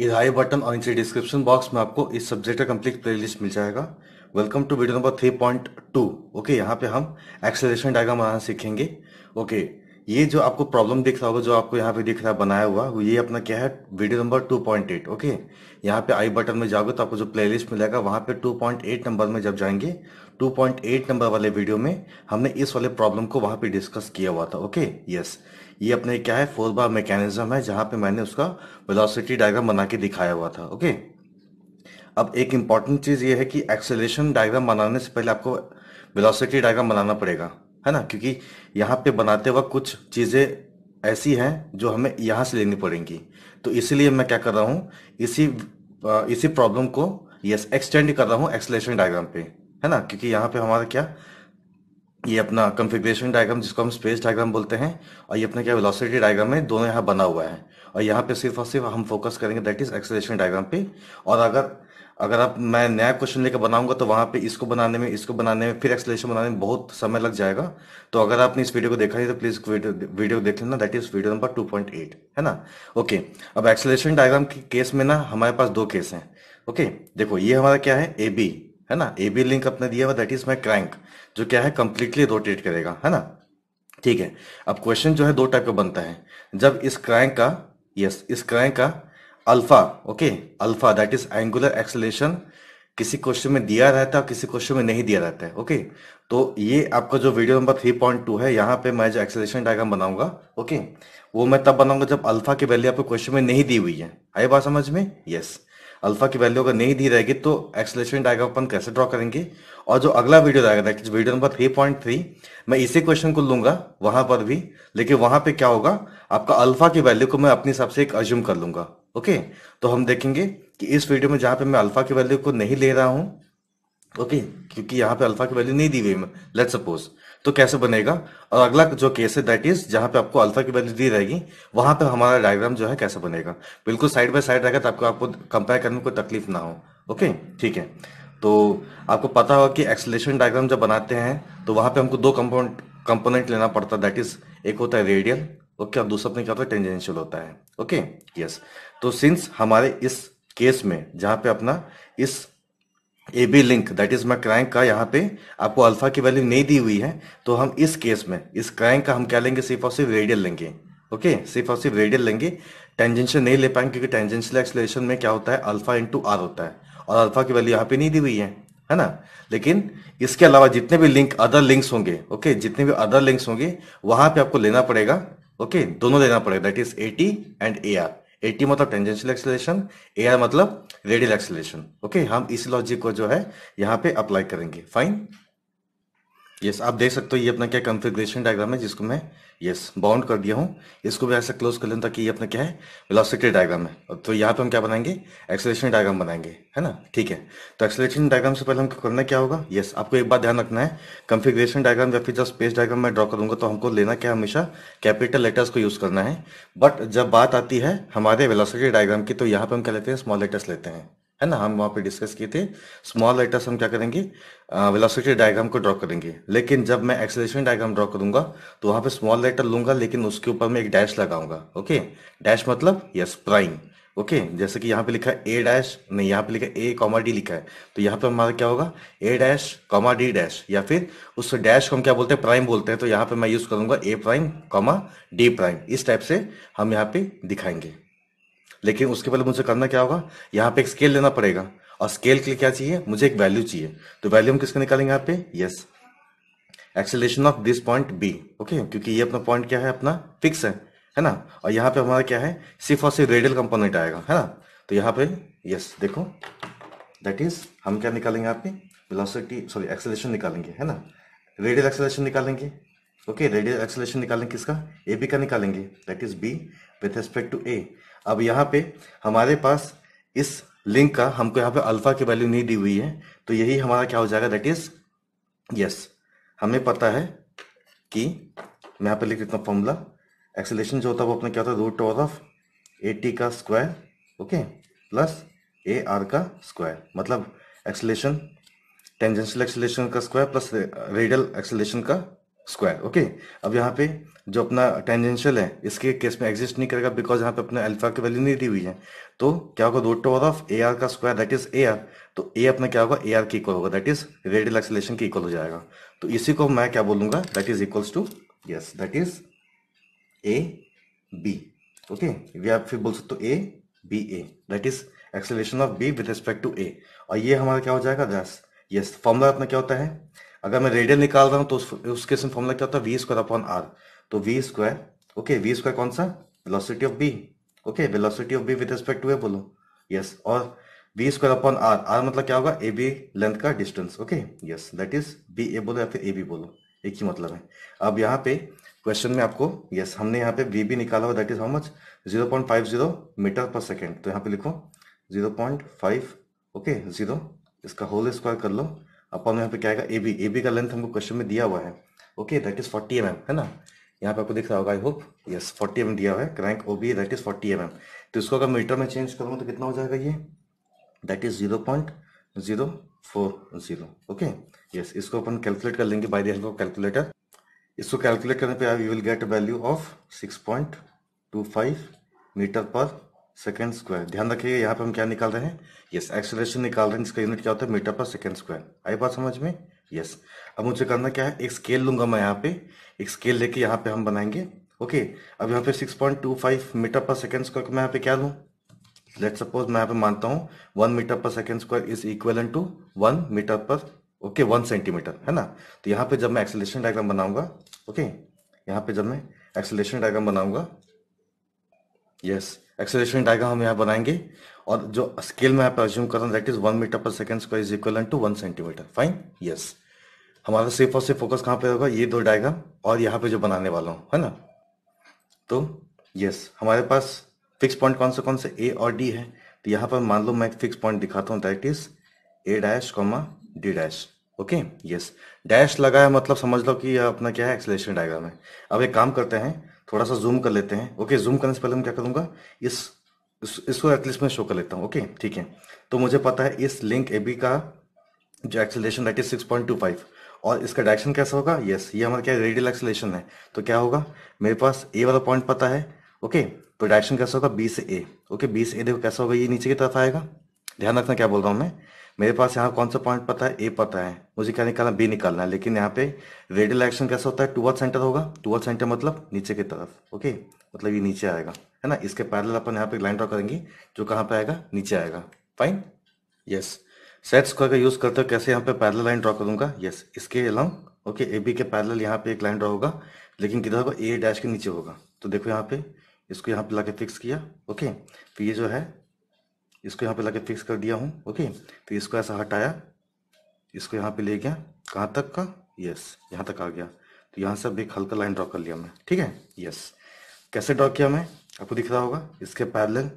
ये आई बटन और इनसे डिस्क्रिप्शन बॉक्स में आपको इस सब्जेक्ट का कंप्लीट प्लेलिस्ट मिल जाएगा welcome to video number three point two okay यहाँ पे हम एक्सेलेशन डायग्राम यहाँ सीखेंगे ओके okay, ये जो आपको प्रॉब्लम दिख रहा होगा जो आपको यहाँ पे दिख रहा है बनाया हुआ ये अपना क्या है वीडियो नंबर 2.8 ओके यहाँ पे आई बटन में जाओगे तो आपको जो प्ले मिलेगा वहाँ पे टू नंबर में जब जाएंगे टू नंबर वाले वीडियो में हमने इस वाले प्रॉब्लम को वहाँ पे डिस्कस किया हुआ था ओके यस ये अपने क्या है फोर्स बार मैकेनिज्म है जहां पे मैंने उसका वेलोसिटी डायग्राम बना के दिखाया हुआ था ओके अब एक इंपॉर्टेंट चीज़ ये है कि एक्सेलेशन डायग्राम बनाने से पहले आपको वेलोसिटी डायग्राम बनाना पड़ेगा है ना क्योंकि यहाँ पे बनाते वक्त कुछ चीज़ें ऐसी हैं जो हमें यहाँ से लेनी पड़ेंगी तो इसीलिए मैं क्या कर रहा हूँ इसी इसी प्रॉब्लम को यस एक्सटेंड कर रहा हूँ एक्सलेशन डायग्राम पे है ना क्योंकि यहाँ पे हमारा क्या ये अपना कॉन्फ़िगरेशन डायग्राम जिसको हम स्पेस डायग्राम बोलते हैं और ये अपना क्या वेलोसिटी डायग्राम है दोनों यहाँ बना हुआ है और यहाँ पे सिर्फ और सिर्फ हम फोकस करेंगे दैट इज एक्सेलेशन डायग्राम पे और अगर अगर आप मैं नया क्वेश्चन लेकर बनाऊंगा तो वहाँ पे इसको बनाने में इसको बनाने में फिर एक्सलेशन बनाने में बहुत समय लग जाएगा तो अगर आपने इस वीडियो को देखा नहीं तो प्लीज़ वीडियो देख लेना that is video number two है ना ओके अब एक्सलेशन डायग्राम के केस में ना हमारे पास दो केस हैं ओके देखो ये हमारा क्या है ए बी है ना ए बी लिंक अपने दिया हुआ दैट इज माई क्रैंक जो क्या है कंप्लीटली रोटेट करेगा है ना ठीक है अब क्वेश्चन जो है दो टाइप का बनता है जब इस क्रैंक का यस इस क्रैंक का alpha okay alpha that is angular acceleration किसी क्वेश्चन में दिया रहता है किसी क्वेश्चन में नहीं दिया रहता है ओके तो ये आपका जो video number three point two है यहाँ पे मैं जो एक्सलेशन डायग्राम बनाऊंगा ओके वो मैं तब बनाऊंगा जब अल्फा की वैल्यू आपको क्वेश्चन में नहीं दी हुई है आई बात समझ में यस yes. अल्फा की वैल्यू अगर नहीं दी रहेगी तो एक्सलेशन डायग्राम अपन कैसे ड्रॉ करेंगे और जो अगला वीडियो रहेगा that is video number three point three मैं इसी क्वेश्चन को लूंगा वहां पर भी लेकिन वहां पे क्या होगा आपका अल्फा की वैल्यू को मैं अपने हिसाब से एक अज्यूम कर लूंगा ओके तो हम देखेंगे कि इस वीडियो में जहां पे मैं अल्फा की वैल्यू को नहीं ले रहा हूं ओके क्योंकि यहां पे अल्फा की वैल्यू नहीं दी हुई मैं लेट सपोज तो कैसे बनेगा और अगला जो केस है दैट इज जहां पे आपको अल्फा की वैल्यू दी रहेगी वहां पे हमारा डायग्राम जो है कैसे बनेगा बिल्कुल साइड बाय साइड रहेगा तो आपको आपको कंपेयर करने में कोई तकलीफ ना हो ओके ठीक है तो आपको पता होगा कि एक्सलेशन डायग्राम जब बनाते हैं तो वहां पे हमको दो कंपोनेंट कंपोनेंट लेना पड़ता है दैट इज एक होता है रेडियल ओके और दूसरा अपने क्या होता है टेंजेंशियल होता है ओके यस तो सिंस हमारे इस केस में जहां पे अपना इस A B link that is मैं क्रैंक का यहाँ पे आपको अल्फा की वैल्यू नहीं दी हुई है तो हम इस केस में इस क्रैंक का हम क्या लेंगे सिर्फ और सिर्फ रेडियल लेंगे ओके सिर्फ और सिर्फ रेडियल लेंगे टेंजेंशियल नहीं ले पाएंगे क्योंकि टेंजेंशियल एक्सलेशन में क्या होता है अल्फा इंटू आर होता है और अल्फा की वैल्यू यहाँ पे नहीं दी हुई है है ना लेकिन इसके अलावा जितने भी लिंक अदर लिंक्स होंगे ओके जितने भी अदर लिंक्स होंगे वहां पे आपको लेना पड़ेगा ओके दोनों लेना पड़ेगा that is AT and A R AT मतलब टेंजेंशियल एक्सेलरेशन ए मतलब रेडियल एक्सेलरेशन ओके हम इस लॉजिक को जो है यहाँ पे अप्लाई करेंगे फाइन यस आप देख सकते हो ये अपना क्या कॉन्फ़िगरेशन डायग्राम है जिसको मैं यस बाउंड कर दिया हूँ इसको भी ऐसा क्लोज कर लें ताकि ये अपना क्या है वेलोसिटी डायग्राम है तो यहाँ पे हम क्या बनाएंगे एक्सेलेशन डायग्राम बनाएंगे है ना ठीक है तो एक्सेलेशन डायग्राम से पहले हमको करना क्या होगा यस आपको एक बात ध्यान रखना है कंफिग्रेशन डायग्राम या फिर जब स्पेस डायग्राम मैं ड्रॉ करूंगा तो हमको लेना क्या हमेशा कैपिटल लेटर्स को यूज़ करना है बट जब बात आती है हमारे वेलासिटी डायग्राम की तो यहाँ पे हम क्या लेते हैं स्मॉल लेटर्स लेते हैं है ना हम वहाँ पे डिस्कस किए थे स्मॉल लेटर्स हम क्या करेंगे वेलोसिटी डायग्राम को ड्रॉ करेंगे लेकिन जब मैं एक्सेलेरेशन डायग्राम ड्रॉ करूंगा तो वहां पे स्मॉल लेटर लूंगा लेकिन उसके ऊपर मैं एक डैश लगाऊंगा ओके डैश मतलब यस प्राइम ओके जैसे कि यहाँ पे लिखा है ए डैश नहीं यहाँ पे लिखा ए कॉमा डी लिखा है तो यहाँ पे हमारा क्या होगा A dash comma D dash या फिर उस डैश को हम क्या बोलते हैं प्राइम बोलते हैं तो यहाँ पे मैं यूज करूंगा A prime comma D prime इस टाइप से हम यहाँ पे दिखाएंगे लेकिन उसके पहले मुझे करना क्या होगा यहाँ पे एक स्केल लेना पड़ेगा और स्केल के लिए क्या चाहिए मुझे एक वैल्यू चाहिए तो वैल्यू हम किसके निकालेंगे यहाँ पे yes acceleration of this point B okay क्योंकि ये अपना पॉइंट क्या है अपना फिक्स है है ना और यहाँ पे हमारा क्या है सिर्फ और सिर्फ रेडियल कंपोनेंट आएगा है ना तो यहाँ पे यस देखो दैट इज हम क्या निकालेंगे यहाँ पे वेलोसिटी सॉरी एक्सेलेशन निकालेंगे है ना रेडियल एक्सेलेशन निकालेंगे ओके रेडियल एक्सेलेशन निकालेंगे किसका ए बी का निकालेंगे that is B with respect to A अब यहाँ पे हमारे पास इस लिंक का हमको यहाँ पे अल्फा की वैल्यू नहीं दी हुई है तो यही हमारा क्या हो जाएगा दैट इज यस हमें पता है कि मैं यहाँ पे लिख देता हूँ फॉर्मूला एक्सेलेशन जो होता है वो अपना क्या होता है root two of A T का square okay plus A R का स्क्वायर मतलब एक्सेलेशन टेंजेंशियल एक्सेलेशन का स्क्वायर प्लस रेडियल एक्सेलेशन का स्क्वायर ओके अब यहाँ पे जो अपना टेंजेंशियल है इसके केस में एग्जिस्ट नहीं करेगा बिकॉज यहाँ पे अपने अल्फा की वैल्यू नहीं दी हुई है तो क्या होगा root two of A R का square that is A R तो ए अपना क्या होगा ए आर की इक्वल होगा दैट इज रेडियल एक्सलेशन की इक्वल हो जाएगा तो इसी को मैं क्या बोलूंगा that is equals to yes that is A B okay या फिर बोल सकते हो A B A that is acceleration of B with respect to A और ये हमारा क्या हो जाएगा दस यस फॉर्मूला अपना क्या होता है अगर मैं रेडियल निकाल रहा हूँ तो उस, उस केस में फॉर्मूला क्या होता है वी स्क्वायर अपॉन आर तो v square okay v square कौन सा velocity of b okay velocity of b with respect to a बोलो यस yes. और v square upon r r मतलब क्या होगा ab लेंथ का distance okay yes that is b a बोलो या फिर ab बोलो एक ही मतलब है अब यहां पे क्वेश्चन में आपको यस yes, हमने यहां पे v भी निकाला हुआ that is how much 0.50 metre per second तो यहां पे लिखो 0.5 ओके जीरो इसका होल स्क्वायर कर लो अपन यहां पे क्या आएगा ab ab का लेंथ हमको क्वेश्चन में दिया हुआ है ओके दैट इज 40 एम है ना यहाँ पे आपको दिख रहा होगा आई होप यस 40 एम दिया हुआ है crank o b that is 40 m तो इसको अगर मीटर में चेंज करूँ तो कितना हो जाएगा ये that is zero point zero four zero okay yes इसको अपन कैलकुलेट कर लेंगे by the help of calculator इसको कैलकुलेट करने पे आप you will get value of six point two five metre per second square ध्यान रखिएगा यहाँ पे हम क्या निकाल रहे हैं यस yes, एक्सलेशन निकाल रहे हैं इसका यूनिट क्या होता है मीटर पर सेकेंड स्क्वायर आई बात समझ में यस अब मुझे करना क्या है एक स्केल लूंगा मैं यहाँ पे एक स्केल लेके यहाँ पे हम बनाएंगे ओके अब यहाँ पे 6.25 मीटर पर सेकेंड स्क्वायर को मैं यहाँ पे क्या लू लेट सपोज मैं यहाँ पे मानता हूँ one metre per second square is equal to one metre per okay one centimetre है ना तो यहाँ पे जब मैं एक्सेलेशन डायग्राम बनाऊंगा ओके यहाँ पे जब मैं एक्सेलेशन डायग्राम बनाऊंगा यस एक्सेलेशन डायग्राम हम यहाँ बनाएंगे और जो स्केल में आप एज्यूम कर रहे हैं that is one metre per second square is equal to one centimetre fine yes हमारा सिर्फ और सिर्फ फोकस कहाँ पे होगा ये दो डायग्राम और यहाँ पे जो बनाने वाला हूँ है ना तो यस हमारे पास फिक्स पॉइंट कौन से कौन से ए और डी है तो यहाँ पर मान लो मैं एक फिक्स पॉइंट दिखाता हूँ that is a dash comma D dash okay yes dash लगाया मतलब समझ लो कि अपना क्या है एक्सलेशन डायग्राम है अब एक काम करते हैं थोड़ा सा जूम कर लेते हैं ओके okay, जूम करने से पहले मैं क्या करूँगा इस इसको एटलीस्ट मैं शो कर लेता हूँ ओके ठीक है तो मुझे पता है इस लिंक ए बी का जो acceleration that is six point two five और इसका डायरेक्शन कैसा होगा यस ये हमारा क्या रेडियल एक्सेलेशन है तो क्या होगा मेरे पास ए वाला पॉइंट पता है ओके तो डायरेक्शन कैसा होगा बी से ए ओके बी से ए देखो कैसा होगा ये नीचे की तरफ आएगा ध्यान रखना क्या बोल रहा हूँ मैं मेरे पास यहाँ कौन सा पॉइंट पता है ए पता है मुझे क्या निकालना बी निकालना है लेकिन यहाँ पे रेडियल एक्शन कैसा होता है टूवर्ड सेंटर होगा टूवर्ड सेंटर मतलब नीचे की तरफ ओके मतलब ये नीचे आएगा है ना इसके पैरल अपन यहाँ पे लाइन ड्रॉ करेंगे जो कहाँ पे आएगा नीचे आएगा फाइन यस सेट स्क्वायर का यूज करते हो कैसे यहाँ पे पैरल लाइन ड्रॉ करूंगा यस इसके अलाउंग ओके ए बी के पैरल यहाँ पे एक लाइन ड्रॉ होगा लेकिन किधर होगा ए डैश के नीचे होगा तो देखो यहाँ पे इसको यहाँ पे लाके फिक्स किया ओके तो ये जो है इसको यहाँ पे लाके फिक्स कर दिया हूँ ओके तो इसको ऐसा हटाया इसको यहाँ पे ले गया कहाँ तक का यस यहाँ तक आ गया तो यहाँ से अब एक हल्का लाइन ड्रॉ कर लिया मैं ठीक है यस कैसे ड्रॉ किया मैं आपको दिख रहा होगा इसके पैरेलल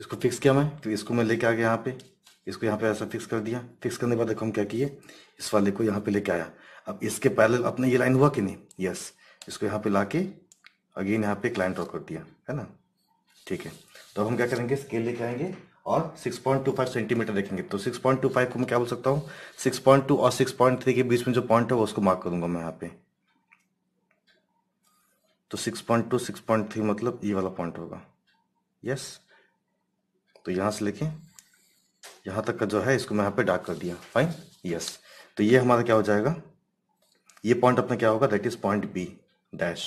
इसको फिक्स किया मैं तो इसको मैं लेके आ गया यहाँ पे इसको यहाँ पे ऐसा फिक्स कर दिया फिक्स करने के बाद देखो हम क्या किए इस वाले को यहाँ पे लेके आया अब इसके पैरेलल अपने ये लाइन हुआ कि नहीं यस इसको यहाँ पे ला के अगेन यहाँ पे क्लाइंट ड्रॉ कर दिया है ना ठीक है तो अब हम क्या करेंगे स्केल लेके आएंगे और 6.25 सेंटीमीटर देखेंगे तो 6.25 को मैं क्या बोल सकता हूँ 6.2 और 6.3 के बीच में जो पॉइंट है वो उसको मार्क करूंगा मैं यहाँ पे तो 6.2 6.3 मतलब ये वाला पॉइंट होगा यस तो यहां से लेके यहां तक का जो है इसको मैं यहां पे डार्क कर दिया फाइन यस तो ये हमारा क्या हो जाएगा ये पॉइंट अपना क्या होगा that is point b dash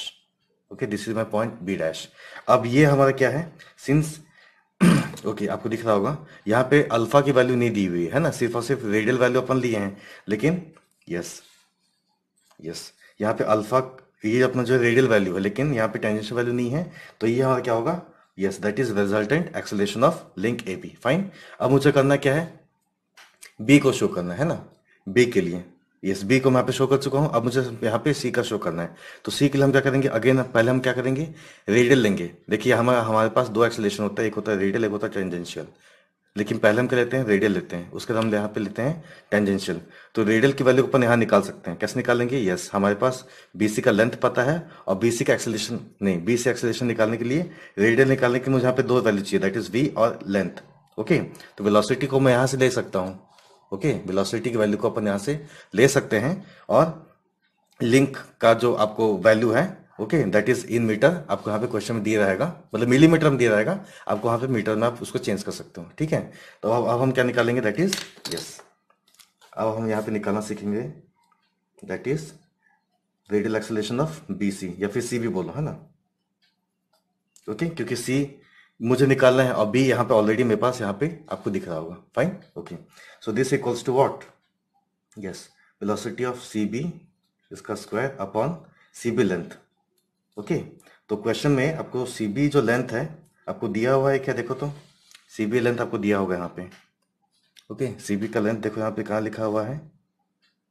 okay this is my point b dash अब ये हमारा क्या है सिंस ओके okay, आपको दिख रहा होगा यहाँ पे अल्फा की वैल्यू नहीं दी हुई है ना सिर्फ और सिर्फ रेडियल वैल्यू अपन लिए हैं लेकिन यस यस यहाँ पे अल्फा ये अपना जो रेडियल वैल्यू है लेकिन यहाँ पे टेंजेंशियल वैल्यू नहीं है तो ये हमारा क्या होगा yes that is resultant acceleration of link a b fine अब मुझे करना क्या है बी को शो करना है ना बी के लिए यस बी को मैं पे शो कर चुका हूँ अब मुझे यहाँ पे सी का शो करना है तो सी के लिए हम क्या करेंगे अगेन पहले हम क्या करेंगे रेडियल लेंगे देखिए हमारा हमारे पास दो एक्सलेशन होता है एक होता है रेडियल एक होता है टेंजेंशियल लेकिन पहले हम क्या लेते हैं रेडियल लेते हैं उसके बाद हम यहाँ पे लेते हैं टेंजेंशियल तो रेडियल की वैल्यू अपन यहाँ निकाल सकते हैं कैसे निकालेंगे यस हमारे पास बीसी का लेंथ पता है और बीसी का एक्सेलेशन नहीं बीसी एक्सेलेशन निकालने के लिए रेडियल निकालने के मुझे यहाँ पे दो वैल्यू चाहिए दैट इज वी और लेंथ ओके तो वेलोसिटी को मैं यहाँ से ले सकता हूँ ओके वेलोसिटी की वैल्यू को अपन यहाँ से ले सकते हैं और लिंक का जो आपको वैल्यू है okay that is in metre आपको यहाँ पे क्वेश्चन में दिया रहेगा मतलब मिलीमीटर में दिया रहेगा आपको वहां पे मीटर में आप उसको चेंज कर सकते हो ठीक है तो अब अब हम क्या निकालेंगे दैट इज यस अब हम यहाँ पे निकालना सीखेंगे that is radial acceleration of b c या फिर सी भी बोलो है ना ओके okay? क्योंकि सी मुझे निकालना है और बी यहाँ पे ऑलरेडी मेरे पास यहाँ पे आपको दिख रहा होगा fine okay so this equals to what yes velocity of c b इसका square upon c b length okay तो क्वेश्चन में आपको सीबी जो लेंथ है आपको दिया हुआ है क्या देखो तो सीबी लेंथ आपको दिया होगा यहाँ पे ओके सीबी का लेंथ देखो यहाँ पे कहा लिखा हुआ है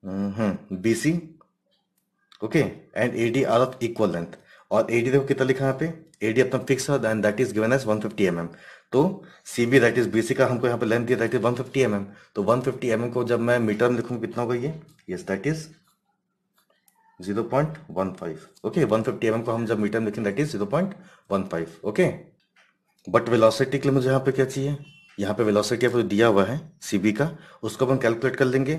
b hmm, c hmm, okay and a d r of equal length और ए डी देखो कितना लिखा यहाँ पे ए डी अपना फिक्स है and that is given as 150 fifty mm. तो c B that is b c का हमको यहाँ पे लेंथ दिया दैट इज 150 फिफ्टी mm. तो 150 फिफ्टी mm को जब मैं मीटर में लिखूंगा कितना होगा ये yes that is zero point one five okay one fifty m को हम जब मीटर में लिखें that is zero point one five okay but velocity के लिए मुझे यहाँ पे क्या चाहिए यहाँ पे वेलोसिटी आपको दिया हुआ है सीबी का उसको अपन कैलकुलेट कर लेंगे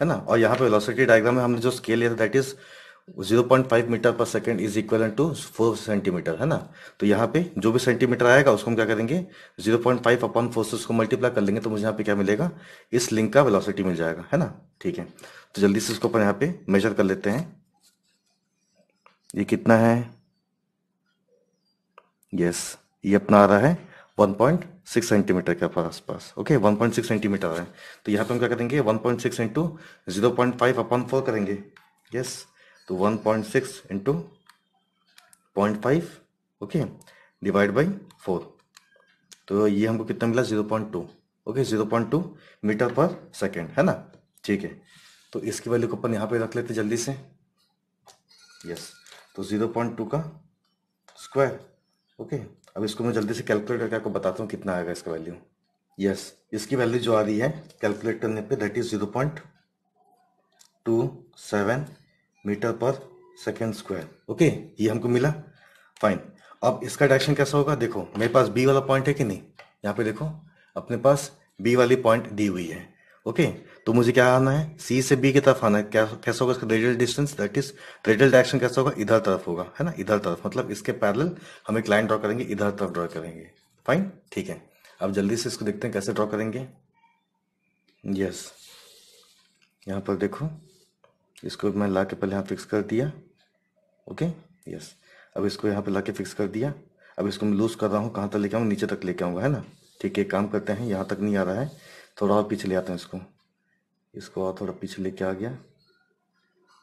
है ना और यहाँ पे वेलोसिटी डायग्राम में हमने जो स्केल लिया था that is 0.5 metre per second is equal to four centimetre है ना तो यहाँ पे जो भी सेंटीमीटर आएगा उसको हम क्या करेंगे 0.5 पॉइंट फाइव अपॉन फोर से उसको मल्टीप्लाई कर लेंगे तो मुझे यहाँ पे क्या मिलेगा इस लिंक का वेलोसिटी मिल जाएगा है ना ठीक है तो जल्दी से इसको अपन यहाँ पे मेजर कर लेते हैं ये कितना है यस ये अपना आ रहा है 1.6 सेंटीमीटर के पास पास ओके 1.6 सेंटीमीटर है तो यहाँ पे हम क्या करेंगे 1.6 point six into zero point five अपन फोर करेंगे यस तो 1.6 point six into point five okay divide by four तो ये हमको कितना मिला zero point two okay zero point two metre per second है ना ठीक है तो इसकी वैल्यू को अपन यहाँ पे रख लेते जल्दी से यस yes. तो ज़ीरो पॉइंट टू का स्क्वायर ओके अब इसको मैं जल्दी से कैलकुलेट करके आपको बताता हूँ कितना आएगा इसका वैल्यू यस इसकी वैल्यू जो आ रही है कैलकुलेट करने पे that is zero point two seven metre per second square okay ये हमको मिला फाइन अब इसका डायरेक्शन कैसा होगा देखो मेरे पास बी वाला पॉइंट है कि नहीं यहाँ पे देखो अपने पास बी वाली पॉइंट दी हुई है ओके तो मुझे क्या आना है सी से बी की तरफ आना है क्या कैसा होगा इसका radial distance that is radial direction कैसा होगा इधर तरफ होगा है ना इधर तरफ मतलब इसके पैरल हम एक लाइन ड्रॉ करेंगे इधर तरफ ड्रॉ करेंगे फाइन ठीक है अब जल्दी से इसको देखते हैं कैसे ड्रॉ करेंगे यस यहाँ पर देखो इसको मैं ला के पहले यहाँ फिक्स कर दिया ओके यस अब इसको यहाँ पर ला के फिक्स कर दिया अब इसको मैं लूज कर रहा हूँ कहाँ तक लेके आऊँ नीचे तक लेके आऊँगा है ना ठीक है काम करते हैं यहाँ तक नहीं आ रहा है थोड़ा और पीछे ले आते हैं इसको इसको और थोड़ा पीछे लेके आ गया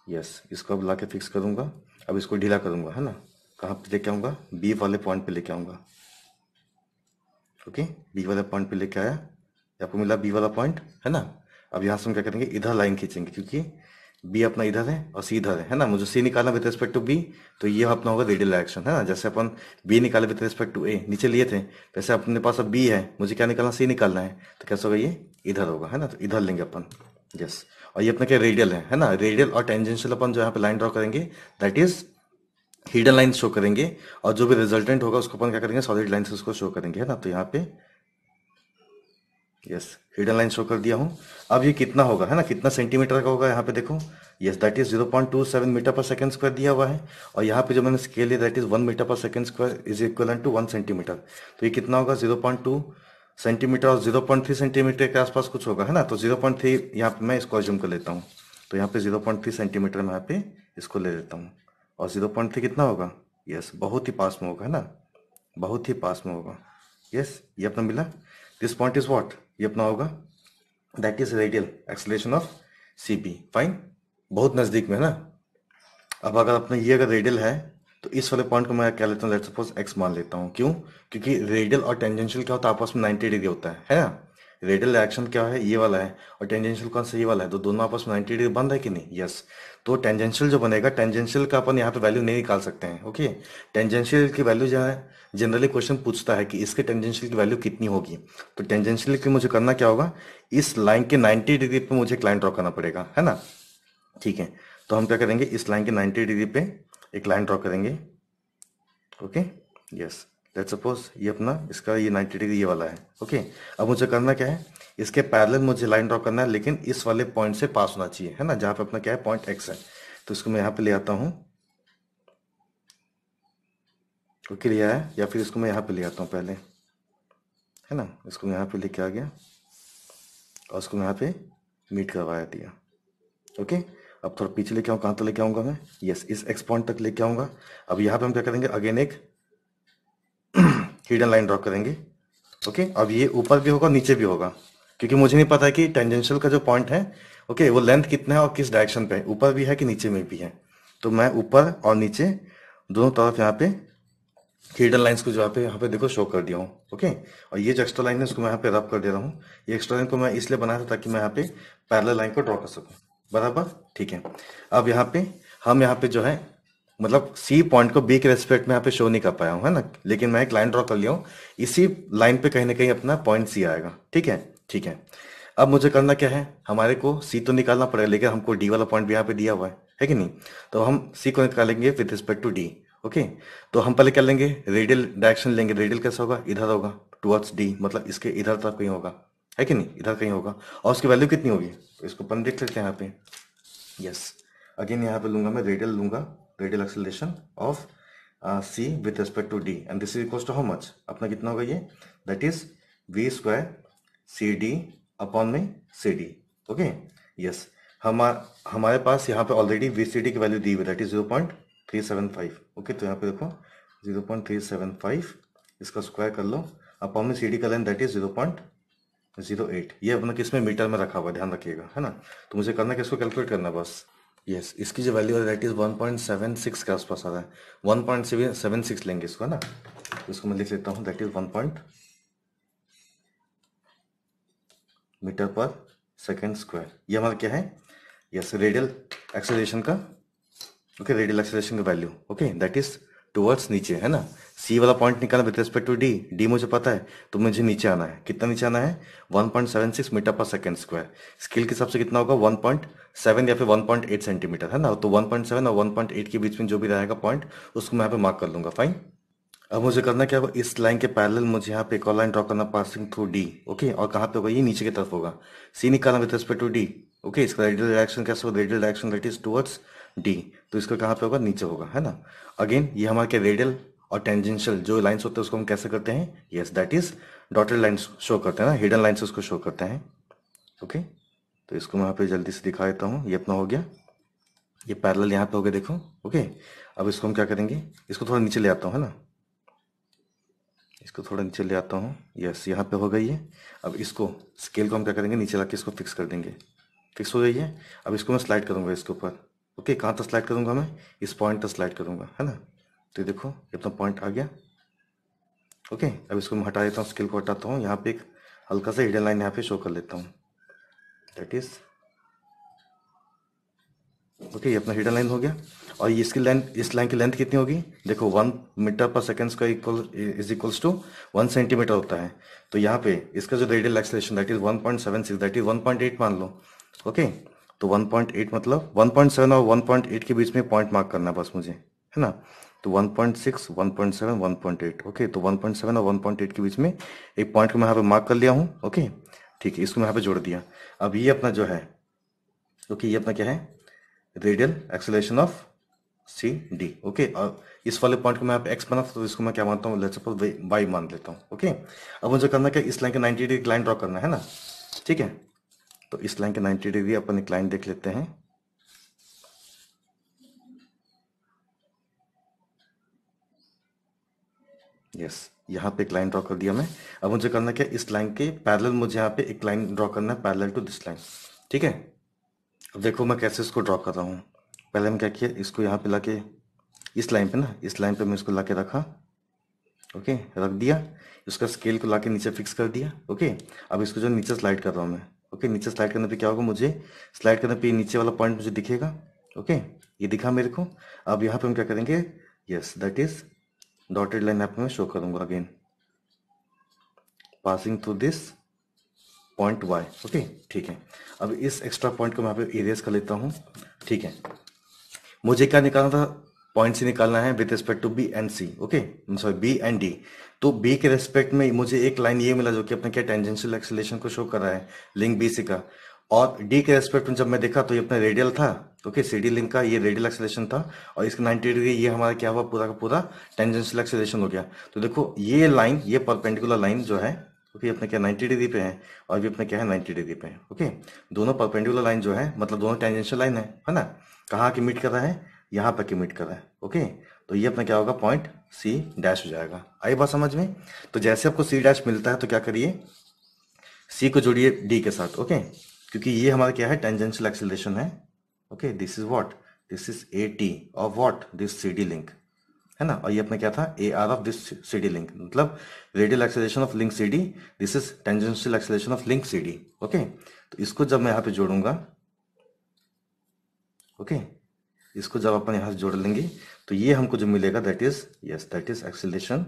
यस इसको अब ला के फिक्स करूँगा अब इसको ढीला करूँगा है ना कहाँ पे लेके आऊँगा बी वाले पॉइंट पे लेके आऊँगा ओके बी वाला पॉइंट पे लेके आया आपको मिला बी वाला पॉइंट है ना अब यहाँ से हम क्या करेंगे इधर लाइन खींचेंगे क्योंकि बी अपना इधर है और सी इधर है है ना मुझे सी निकालना विद रिस्पेक्ट टू बी तो ये अपना होगा रेडियल डायरेक्शन है ना जैसे अपन बी निकाले विद रिस्पेक्ट टू ए नीचे लिए थे वैसे अपने पास अब बी है मुझे क्या निकालना सी निकालना है तो कैसे होगा ये इधर होगा है ना तो इधर लेंगे अपन यस और ये अपना क्या रेडियल है है ना रेडियल और टेंजेंशियल अपन जो यहाँ पे लाइन ड्रॉ करेंगे that is hidden line show करेंगे और जो भी रिजल्टेंट होगा उसको अपन क्या करेंगे सॉलिड लाइन से उसको शो करेंगे है ना तो यहाँ पे यस हिडन लाइन शो कर दिया हूँ अब ये कितना होगा है ना कितना सेंटीमीटर का होगा यहाँ पे देखो yes that is zero point two seven metre per second square दिया हुआ है और यहाँ पे जो मैंने स्केल लिया that is one metre per second square is equal to one centimetre तो ये कितना होगा जीरो पॉइंट टू सेंटीमीटर और जीरो पॉइंट थ्री सेंटीमीटर के आसपास कुछ होगा है ना तो जीरो पॉइंट थ्री यहाँ पे मैं इसको एज्यूम कर लेता हूँ तो यहाँ पे जीरो पॉइंट थ्री सेंटीमीटर मैं यहाँ पे इसको ले लेता हूँ और जीरो पॉइंट थ्री कितना होगा यस बहुत ही पास में होगा है ना बहुत ही पास में होगा यस ये अपना मिला दिस पॉइंट इज वॉट ये अपना होगा that is radial acceleration of c p fine बहुत नज़दीक में है ना अब अगर अपना ये अगर रेडियल है तो इस वाले पॉइंट को मैं क्या लेता हूँ लेट सपोज एक्स मान लेता हूँ क्यों क्योंकि रेडियल और टेंजेंशियल क्या होता है आपस में नाइन्टी डिग्री होता है है ना रेडियल डायरेक्शन क्या है ये वाला है और टेंजेंशियल कौन सा ये वाला है तो दोनों आपस में 90 डिग्री बंद है कि नहीं यस तो टेंजेंशियल जो बनेगा टेंजेंशियल का अपन यहाँ पे वैल्यू नहीं निकाल सकते हैं ओके टेंजेंशियल की वैल्यू जो है जनरली क्वेश्चन पूछता है कि इसके टेंजेंशियल की वैल्यू कितनी होगी तो टेंजेंशियल की मुझे करना क्या होगा इस लाइन के नाइन्टी डिग्री पे मुझे क्लाइंट ड्रॉ करना पड़ेगा है ना ठीक है तो हम क्या करेंगे इस लाइन के नाइन्टी डिग्री पे एक लाइन ड्रॉ करेंगे ओके यस लेट सपोज ये अपना इसका ये 90 डिग्री ये वाला है ओके okay? अब मुझे करना क्या है इसके पैरल मुझे लाइन ड्रॉ करना है लेकिन इस वाले पॉइंट से पास होना चाहिए है ना जहां पे अपना क्या है पॉइंट एक्स है तो इसको मैं यहां पे ले आता हूं ओके लिया है या फिर इसको मैं यहाँ पे ले आता हूँ पहले है ना इसको यहां पे लेके आ गया और उसको यहां पे मीट करवाया दिया ओके अब थोड़ा पीछे लेके आऊँ कहाँ तक तो लेके आऊँगा मैं यस इस एक्स पॉइंट तक लेके आऊँगा अब यहाँ पे हम क्या करेंगे अगेन एक हिडन लाइन ड्रॉ करेंगे ओके अब ये ऊपर भी होगा नीचे भी होगा क्योंकि मुझे नहीं पता है कि टेंजेंशियल का जो पॉइंट है ओके वो लेंथ कितना है और किस डायरेक्शन पे ऊपर भी है कि नीचे में भी है तो मैं ऊपर और नीचे दोनों तरफ यहाँ पे हिडन लाइंस को जो यहाँ पे यहाँ पे देखो शो कर दिया हूँ ओके और ये जो एक्स्ट्रा लाइन है उसको मैं यहाँ पे रब कर दे रहा हूँ ये एक्स्ट्रा लाइन को मैं इसलिए बनाया था ताकि मैं यहाँ पे पैरल लाइन को ड्रॉ कर सकूँ बराबर ठीक है अब यहाँ पे हम यहाँ पे जो है मतलब सी पॉइंट को बी के रेस्पेक्ट में यहाँ पे शो नहीं कर पाया हूँ है ना लेकिन मैं एक लाइन ड्रॉ कर लिया हूँ इसी लाइन पे कहीं ना कहीं अपना पॉइंट सी आएगा ठीक है ठीक है अब मुझे करना क्या है हमारे को सी तो निकालना पड़ेगा लेकिन हमको डी वाला पॉइंट भी यहाँ पे दिया हुआ है है कि नहीं तो हम सी को निकालेंगे with respect to D okay तो हम पहले क्या लेंगे रेडियल डायरेक्शन लेंगे रेडियल कैसा होगा इधर होगा टूवर्ड्स डी मतलब इसके इधर तक कहीं होगा है कि नहीं इधर कहीं होगा और उसकी वैल्यू कितनी होगी इसको अपन देख लेते हैं यहाँ पे यस अगेन यहाँ पे लूंगा मैं रेडियल लूंगा radial acceleration of c with respect to d and this is equal to how much अपना कितना होगा ये that is v square c D upon में सी डी ओके यस हमारे हमारे पास यहाँ पे ऑलरेडी वी सी डी की वैल्यू दी हुई that is zero point three seven five okay तो यहाँ पे देखो zero point three seven five इसका स्क्वायर कर लो अपॉन में सी डी का length that is zero point zero eight ये अपना किस में मीटर में रखा हुआ ध्यान रखिएगा है ना तो मुझे करना किसको कैलकुलेट करना बस यस इसकी जो वैल्यू है दैट इज 1.76 के आसपास आ रहा है सिक्स लेंगे इसको ना तो इसको मैं लिख लेता हूँ that is one point metre per second square ये हमारा क्या है यस रेडियल एक्सेलरेशन का ओके रेडियल एक्सेलरेशन का value okay that is towards नीचे है ना सी वाला पॉइंट निकालना with respect to d d मुझे पता है तो मुझे नीचे आना है कितना नीचे आना है 1.76 metre per second square scale के हिसाब से कितना होगा 1.7 या फिर 1.8 सेंटीमीटर है ना तो 1.7 और 1.8 के बीच में जो भी रहेगा पॉइंट उसको मैं यहाँ पे मार्क कर लूंगा फाइन अब मुझे करना क्या होगा इस लाइन के पैरल मुझे यहाँ पे एक और लाइन ड्रॉ करना पासिंग थ्रू डी ओके और कहाँ पे होगा ये नीचे की तरफ होगा सी निकालना with respect to D okay इसका रेडियल डायरेक्शन कैसे होगा radial direction that is towards D तो इसका कहाँ पे होगा नीचे होगा है ना अगेन ये हमारे रेडियल और टेंजेंशियल जो लाइन्स होते हैं उसको हम कैसे करते हैं yes that is dotted lines show करते हैं ना हिडन लाइन्स उसको शो करते हैं ओके तो इसको मैं यहाँ पे जल्दी से दिखा देता हूँ ये अपना हो गया ये पैरेलल यहाँ पे हो गया देखो ओके अब इसको हम क्या करेंगे इसको थोड़ा नीचे ले आता हूँ है ना इसको थोड़ा नीचे ले आता हूँ यस यहाँ पे हो गई है अब इसको स्केल को हम क्या करेंगे नीचे ला इसको फिक्स कर देंगे फिक्स हो गई है अब इसको मैं स्लाइड करूँगा इसके ऊपर ओके कहाँ तक स्लाइड करूँगा मैं इस पॉइंट तक स्लाइड करूँगा है ना तो ये देखो कितना पॉइंट आ गया ओके अब इसको मैं हटा देता हूँ स्किल को हटाता हूँ यहाँ पे एक हल्का सा हिडन लाइन यहाँ पे शो कर लेता हूँ दैट इज़ ओके ये अपना हिडन लाइन हो गया और ये इसकी लेंथ इस लाइन की लेंथ कितनी होगी देखो वन मीटर पर सेकेंड का equal is equals to one centimetre होता है तो यहाँ पे इसका जो radial acceleration that is one point seven six that is one point eight मान लो ओके तो वन पॉइंट एट मतलब वन पॉइंट सेवन और वन पॉइंट एट के बीच में पॉइंट मार्क करना है बस मुझे है ना तो 1.6, 1.7, 1.8 ओके तो 1.7 और 1.8 के बीच में एक पॉइंट को मैं यहाँ पे मार्क कर लिया हूँ ओके ठीक है इसको मैं यहाँ पे जोड़ दिया अब ये अपना जो है ओके ये अपना क्या है radial acceleration of C D okay और इस वाले पॉइंट को मैं आप एक्स बना तो इसको मैं क्या मानता हूँ लेट्स सपोज वाई मान लेता हूँ ओके अब मुझे करना क्या इस लाइन के नाइन्टी डिग्री लाइन ड्रॉ करना है ना ठीक है तो इस लाइन के नाइन्टी डिग्री अपन एक लाइन देख लेते हैं यस यहाँ पे एक लाइन ड्रॉ कर दिया मैं अब मुझे करना क्या इस लाइन के पैरेलल मुझे यहाँ पे एक लाइन ड्रॉ करना है पैरेलल टू दिस लाइन ठीक है अब देखो मैं कैसे इसको ड्रॉ कर रहा हूँ पहले मैं क्या किया इसको यहाँ पे ला के इस लाइन पे ना इस लाइन पे मैं इसको ला के रखा ओके रख दिया इसका स्केल को ला के नीचे फिक्स कर दिया ओके अब इसको जो नीचे स्लाइड कर रहा हूँ मैं ओके नीचे स्लाइड करने पर क्या होगा मुझे स्लाइड करने पर नीचे वाला पॉइंट मुझे दिखेगा ओके ये दिखा मेरे को अब यहाँ पे हम क्या करेंगे yes that is dotted line आपको मैं शो करूंगा again passing through this point y okay ठीक है अब इस एक्स्ट्रा पॉइंट को मैं यहाँ पे इरेज कर लेता हूँ ठीक है मुझे क्या निकालना था पॉइंट से निकालना है with respect to b and c okay sorry b and d तो बी के रेस्पेक्ट में मुझे एक लाइन ये मिला जो कि अपने क्या टेंजेंशियल एक्सेलेशन को शो कर रहा है लिंक बी सी का और डी के रेस्पेक्ट में जब मैं देखा तो ये अपना रेडियल था तो ओके सी डी लिंक का ये रेडियल एक्सेलेशन था और इसका 90 डिग्री ये हमारा क्या हुआ पूरा का पूरा टेंजेंशियल एक्सेलेशन हो गया तो देखो ये लाइन ये परपेंडिकुलर लाइन जो है ओके अपने क्या 90 डिग्री पे है और भी अपने क्या है 90 डिग्री पे है ओके दोनों परपेंडिकुलर लाइन जो है मतलब दोनों टेंजेंशियल लाइन है है ना कहाँ की मीट कर रहा है यहाँ पर की मीट कर रहा है ओके तो ये अपना क्या होगा पॉइंट सी डैश हो जाएगा आई बात समझ में तो जैसे आपको सी डैश मिलता है तो क्या करिए सी को जोड़िए डी के साथ ओके क्योंकि ये हमारा क्या है टेंजेंशियल एक्सेलरेशन है okay this is what this is a t और what this c d link है ना और ये अपना क्या था a r of this c d link मतलब radial acceleration of link C d this is tangential acceleration of link C D okay तो इसको जब मैं यहां पे जोड़ूंगा ओके okay? इसको जब अपन यहां से जोड़ लेंगे तो ये हमको जो मिलेगा that is yes that is acceleration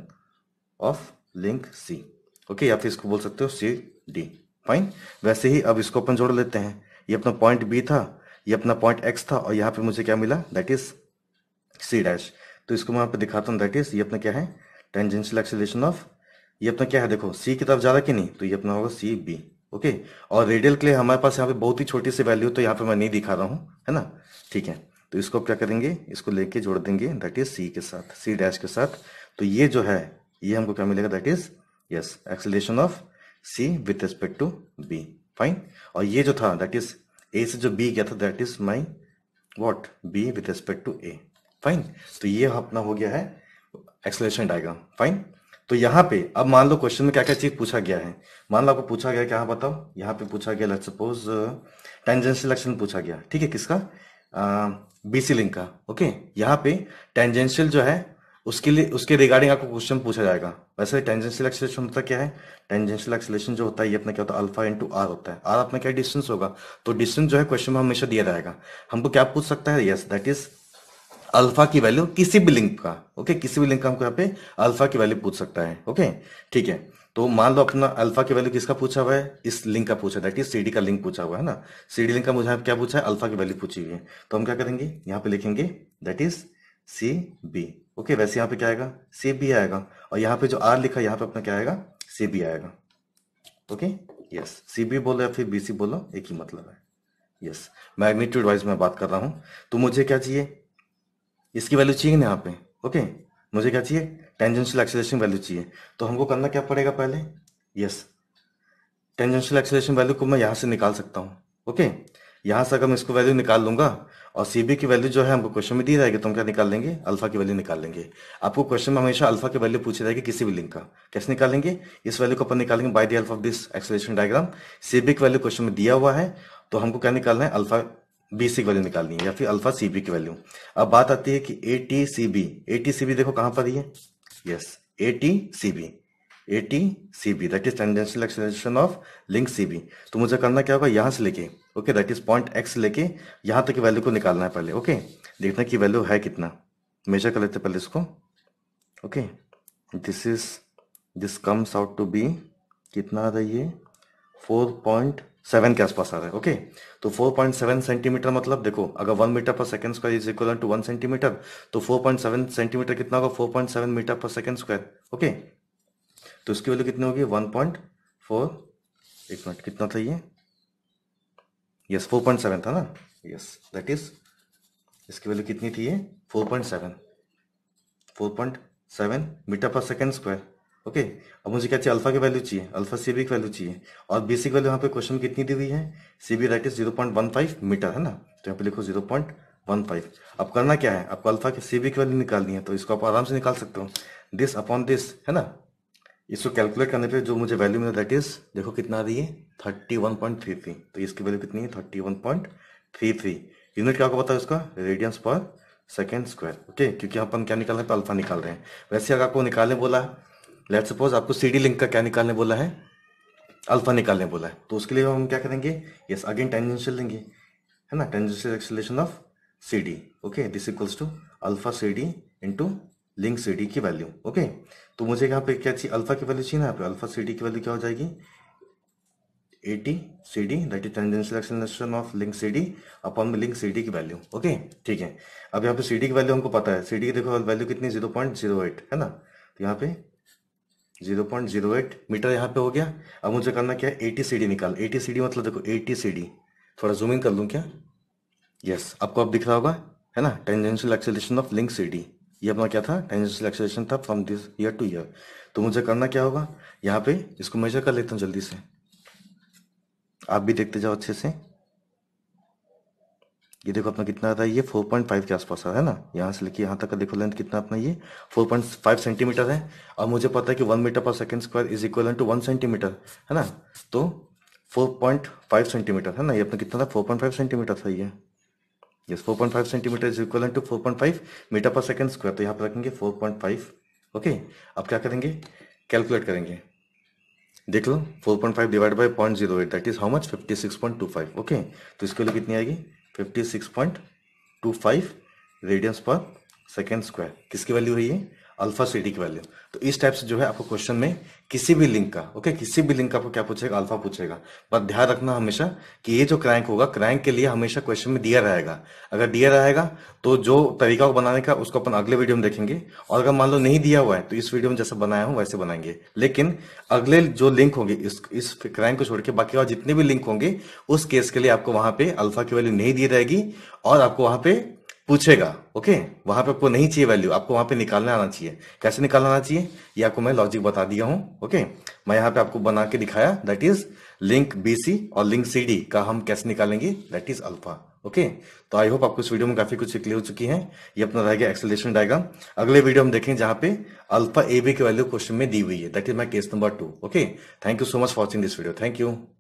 of link c okay या फिर इसको बोल सकते हो सी डी फाइन वैसे ही अब इसको अपन जोड़ लेते हैं ये अपना पॉइंट बी था ये अपना पॉइंट एक्स था और यहाँ पे मुझे क्या मिला दैट इज सी डैश तो इसको मैं यहाँ पे दिखाता हूँ दैट इज ये अपना क्या है टेंजेंशियल एक्सेलेशन ऑफ ये अपना क्या है देखो सी की तरफ ज्यादा कि नहीं तो ये अपना होगा सी बी ओके और रेडियल के लिए हमारे पास यहाँ पे बहुत ही छोटी सी वैल्यू तो यहाँ पे मैं नहीं दिखा रहा हूँ है ना ठीक है तो इसको क्या करेंगे इसको लेके जोड़ देंगे दैट इज सी के साथ सी डैश के साथ तो ये जो है ये हमको क्या मिलेगा that is yes acceleration of c with respect to b fine और ये जो था दैट इज ए से जो बी गया था that is my what b with respect to a fine तो ये अपना हो गया है एक्सलेशन डायग्राम फाइन तो यहाँ पे अब मान लो क्वेश्चन में क्या क्या चीज पूछा गया है मान लो आपको पूछा गया क्या हाँ, बताओ यहाँ पे पूछा गया लेट्स सपोज टेंजेंशियल एक्शन पूछा गया ठीक है किसका बीसी लिंक का ओके यहाँ पे टेंजेंशियल जो है उसके लिए उसके रिगार्डिंग आपको क्वेश्चन पूछा जाएगा वैसे टेंजेंशियल एक्सलेशन होता क्या है टेंजेंशियल एक्सलेशन जो होता है ये अपना क्या होता है अल्फा इंटू आर होता है आर अपना क्या डिस्टेंस होगा तो डिस्टेंस जो है क्वेश्चन में हमेशा दिया जाएगा हमको क्या पूछ सकता है यस दैट इज अल्फा की वैल्यू किसी भी लिंक का ओके किसी भी लिंक का हमको यहाँ पे अल्फा की वैल्यू पूछ सकता है ओके ठीक है तो मान लो अपना अल्फा की वैल्यू किसका पूछा हुआ है इस लिंक का पूछा दैट इज सीडी का लिंक पूछा हुआ है ना सीडी लिंक का मुझे क्या पूछा है अल्फा की वैल्यू पूछी हुई है तो हम क्या करेंगे यहाँ पे लिखेंगे that is c b okay okay, वैसे यहाँ पे क्या आएगा सेब भी आएगा और यहाँ पे जो आर लिखा है यहाँ पे अपना क्या आएगा सेब भी आएगा ओके यस सी बी बोलो या फिर बी सी बोलो एक ही मतलब है यस मैग्नीट्यूड वाइज मैं बात कर रहा हूँ तो मुझे क्या चाहिए इसकी वैल्यू चाहिए ना यहाँ पे ओके okay, मुझे क्या चाहिए टेंजेंशियल एक्सेलेशन वैल्यू चाहिए तो हमको करना क्या पड़ेगा पहले यस टेंजेंशियल एक्सेलेशन वैल्यू को मैं यहाँ से निकाल सकता हूँ ओके okay? यहां से अगर मैं इसको वैल्यू निकाल लूंगा और सीबी की वैल्यू जो है हमको क्वेश्चन में दी जाएगी तो हम क्या निकाल लेंगे अल्फा की वैल्यू निकाल लेंगे आपको क्वेश्चन में हमेशा अल्फा की वैल्यू पूछी जाएगी किसी भी लिंक का कैसे निकालेंगे इस वैल्यू को अपन निकालेंगे by the help of this acceleration diagram CB की वैल्यू क्वेश्चन में दिया हुआ है तो हमको क्या निकालना है अल्फा बी सी की वैल्यू निकालनी है या फिर अल्फा सी की वैल्यू अब बात आती है कि A T C B A T C B देखो कहां पर ही है yes A T C B AT C B that is tangential acceleration of link C B तो मुझे करना क्या होगा यहाँ से लेके okay that is point X लेके यहाँ तक की वैल्यू को निकालना है पहले ओके देखना कि वैल्यू है कितना मेजर कर लेते पहले इसको okay this is this comes out to be कितना आ रहा है ये फोर पॉइंट सेवन के आसपास आ रहा है ओके तो फोर पॉइंट सेवन सेंटीमीटर मतलब देखो अगर one metre per second square is equal to one centimetre तो फोर पॉइंट सेवन सेंटीमीटर कितना होगा four point seven metre per second square okay तो उसकी वैल्यू कितनी होगी वन पॉइंट फोर एक मिनट कितना था ये यस फोर पॉइंट सेवन था ना यस दैट इज इसकी वैल्यू कितनी थी ये four point seven four point seven metre per second square okay अब मुझे क्या चाहिए अल्फा की वैल्यू चाहिए अल्फा सी बी की वैल्यू चाहिए और बेसिक वैल्यू यहाँ पे क्वेश्चन कितनी दी हुई है C B that is zero point one five metre है ना तो यहाँ पे लिखो जीरो पॉइंट वन फाइव अब करना क्या है आपको अल्फा के सी बी की वैल्यू निकालनी है तो इसको आप आराम से निकाल सकते हो दिस अपॉन दिस है ना इसको कैलकुलेट करने पे जो मुझे वैल्यू मिला दैट इज देखो कितना आ रही है thirty one point three three तो इसकी वैल्यू कितनी है thirty one point three three unit क्या को पता है इसका radiance per second square okay क्योंकि अपन क्या निकाल रहे हैं अल्फा निकाल रहे हैं वैसे अगर आपको निकालने बोला है लेट सपोज आपको सी डी लिंक का क्या निकालने बोला है अल्फा निकालने बोला है तो उसके लिए हम क्या करेंगे यस अगेन टेंजेंशियल लेंगे है ना tangential acceleration of C D okay this equals to alpha C D into link C D की वैल्यू ओके तो मुझे यहाँ पे क्या चाहिए अल्फा की वैल्यू चाहिए ना यहाँ पे अल्फा सी डी की वैल्यू क्या हो जाएगी AT C D that is tangent selection of link C D upon में लिंक सी डी की वैल्यू ओके ठीक है अब यहाँ पे सी डी की वैल्यू हमको पता है सी डी की देखो वैल्यू कितनी जीरो पॉइंट जीरो एट है ना तो यहाँ पे zero point zero eight metre यहाँ पे हो गया अब मुझे करना क्या है एटी सी डी निकाल एटी सी डी मतलब देखो एटी सी डी थोड़ा जूम इन कर लूँ क्या यस yes, आपको अब दिख रहा होगा है ना tangential acceleration of link C D ये अपना क्या था टेंजेंशियल एक्सेलेरेशन था from this year to year तो मुझे करना क्या होगा यहाँ पे इसको मेजर कर लेता हूँ जल्दी से आप भी देखते जाओ अच्छे से ये देखो अपना कितना आता है ये 4.5 के आसपास आ रहा है ना यहाँ से लेके यहाँ तक का देखो लेंथ कितना अपना ये 4.5 सेंटीमीटर है और मुझे पता है कि one metre per second square is equal to one centimetre है ना तो 4.5 सेंटीमीटर है ना ये अपना कितना था 4.5 सेंटीमीटर था ये yes four point five centimetre is equal to four point five metre per second square तो यहां पर रखेंगे फोर पॉइंट फाइव ओके अब क्या करेंगे कैलकुलेट करेंगे देख लो four point five divide by point zero eight that is how much fifty okay तो इसके लिए कितनी आएगी fifty six point two five radians per second square किसकी वैल्यू है ये अल्फा की वैल्यू तो इस टाइप से जो है आपको क्वेश्चन में किसी भी लिंक का ओके किसी भी लिंक का आपको क्या पूछेगा अल्फा पूछेगा बस ध्यान रखना हमेशा कि ये जो क्रैंक होगा क्रैंक के लिए हमेशा क्वेश्चन में दिया रहेगा अगर दिया रहेगा तो जो तरीका को बनाने का उसको अपन अगले वीडियो में देखेंगे और अगर मान लो नहीं दिया हुआ है तो इस वीडियो में जैसा बनाया हूं वैसे बनाएंगे लेकिन अगले जो लिंक होंगे इस इस क्रैंक को छोड़ के बाकी और जितने भी लिंक होंगे उस केस के लिए आपको वहां पे अल्फा की वैल्यू नहीं दी रहेगी और आपको वहां पे पूछेगा ओके वहां पे आपको नहीं चाहिए वैल्यू आपको वहां पे निकालने आना चाहिए कैसे निकालना आना चाहिए ये आपको मैं लॉजिक बता दिया हूं ओके मैं यहाँ पे आपको बना के दिखाया दैट इज लिंक बीसी और लिंक सीडी का हम कैसे निकालेंगे दैट इज अल्फा ओके तो आई होप आपको इस वीडियो में काफी कुछ क्लियर हो चुकी है ये अपना रहेगा एक्सलेशन डायग्राम अगले वीडियो हम देखें जहां पे अल्फा ए बी की वैल्यू क्वेश्चन में दी हुई है that is my case number two okay thank you so much watching this video thank you